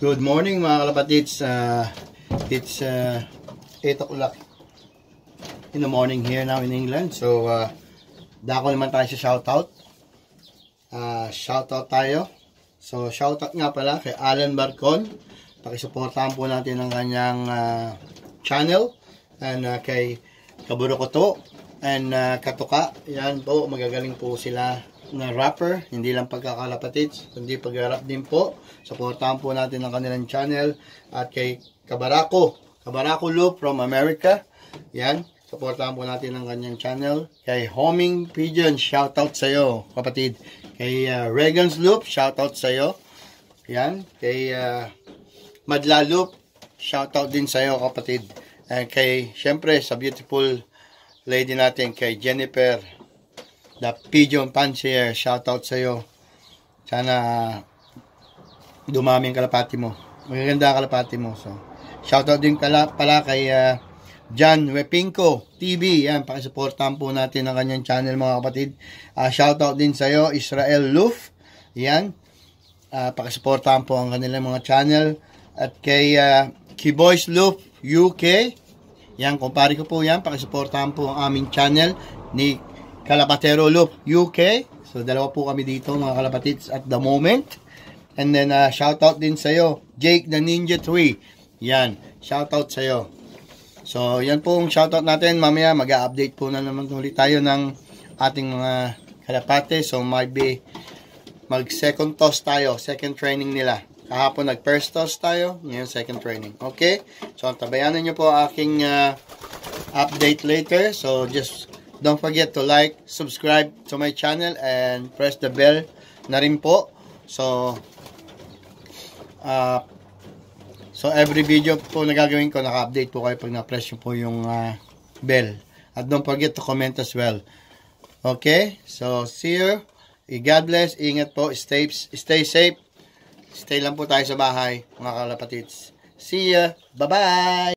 Good morning mga kalapatids. Uh, it's uh, ah, 8 o'clock in the morning here now in England. So, uh, dako naman tayo sa shoutout. Uh, shoutout tayo. So, shoutout nga pala kay Alan Barcon. Pakisuportahan po natin ang kanyang uh, channel. And uh, kay Kaburokoto and uh, Katuka. Yan po, magagaling po sila na wrapper, hindi lang pagkakalapatits, kundi pagharap din po. Supportahan po natin ang kanilang channel at kay Kabarako, Kabarako Loop from America. Yan, supportahan po natin ang kanyang channel. Kay Homing Pigeon, shoutout sa iyo, kapatid. Kay uh, Regan's Loop, shoutout sa iyo. Yan, kay uh, Madla Loop, shoutout din sa iyo, kapatid. And kay, syempre, sa beautiful lady natin, kay Jennifer The Pigeon Pansier, shoutout sa iyo. Sana dumami ang kalapati mo. Magaganda kalapati mo. So, shoutout din pala, pala kay uh, John Wepinko TV. Yan, pakisuportahan po natin ang kanyang channel mga kapatid. Uh, shoutout din sa iyo, Israel Luf. Yan. Uh, pakisuportahan po ang kanilang mga channel. At kay uh, Kiboys Luf UK. Yan, kumpare ko po yan. Pakisuportahan po ang aming channel ni Calapatero Loop UK. So, dalawa po kami dito mga kalapatids at the moment. And then, uh, shout out din sa'yo, Jake the Ninja 3. Yan, shout out sa'yo. So, yan po ang shout out natin. Mamaya, mag-update po na naman ulit tayo ng ating mga kalapate. So, might be mag-second toss tayo, second training nila. Kahapon nag-first toss tayo, ngayon second training. Okay? So, tabayanan nyo po aking uh, update later. So, just Don't forget to like, subscribe to my channel and press the bell na rin po. So, uh, so every video po na gagawin ko, naka-update po kayo pag na-press nyo po yung uh, bell. At don't forget to comment as well. Okay? So, see you. God bless. Ingat po. Stay, stay safe. Stay lang po tayo sa bahay, mga kalapatids. See ya. Bye-bye.